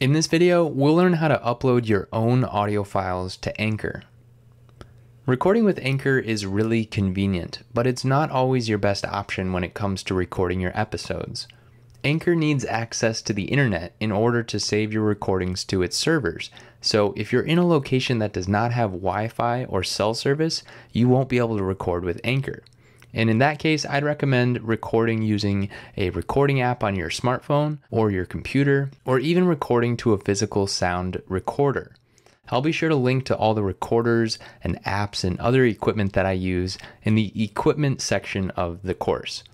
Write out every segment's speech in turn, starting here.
In this video, we'll learn how to upload your own audio files to Anchor. Recording with Anchor is really convenient, but it's not always your best option when it comes to recording your episodes. Anchor needs access to the internet in order to save your recordings to its servers. So, if you're in a location that does not have Wi Fi or cell service, you won't be able to record with Anchor. And in that case, I'd recommend recording using a recording app on your smartphone or your computer, or even recording to a physical sound recorder. I'll be sure to link to all the recorders and apps and other equipment that I use in the equipment section of the course.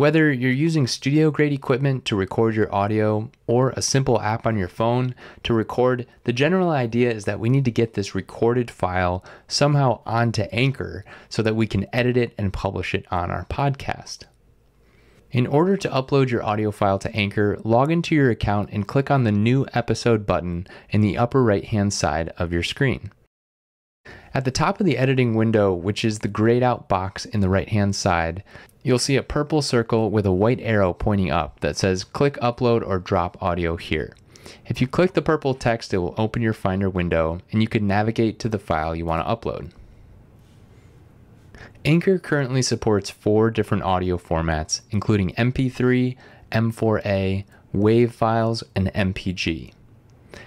Whether you're using studio grade equipment to record your audio or a simple app on your phone to record, the general idea is that we need to get this recorded file somehow onto Anchor so that we can edit it and publish it on our podcast. In order to upload your audio file to Anchor, log into your account and click on the New Episode button in the upper right hand side of your screen. At the top of the editing window, which is the grayed out box in the right hand side, you'll see a purple circle with a white arrow pointing up that says click upload or drop audio here. If you click the purple text, it will open your Finder window and you can navigate to the file you want to upload. Anchor currently supports four different audio formats, including MP3, M4A, WAV files, and MPG.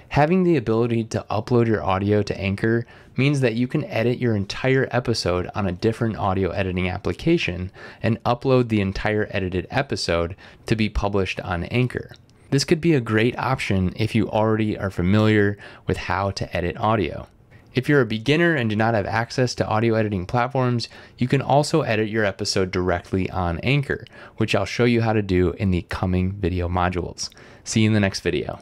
Having the ability to upload your audio to Anchor means that you can edit your entire episode on a different audio editing application and upload the entire edited episode to be published on Anchor. This could be a great option if you already are familiar with how to edit audio. If you're a beginner and do not have access to audio editing platforms, you can also edit your episode directly on Anchor, which I'll show you how to do in the coming video modules. See you in the next video.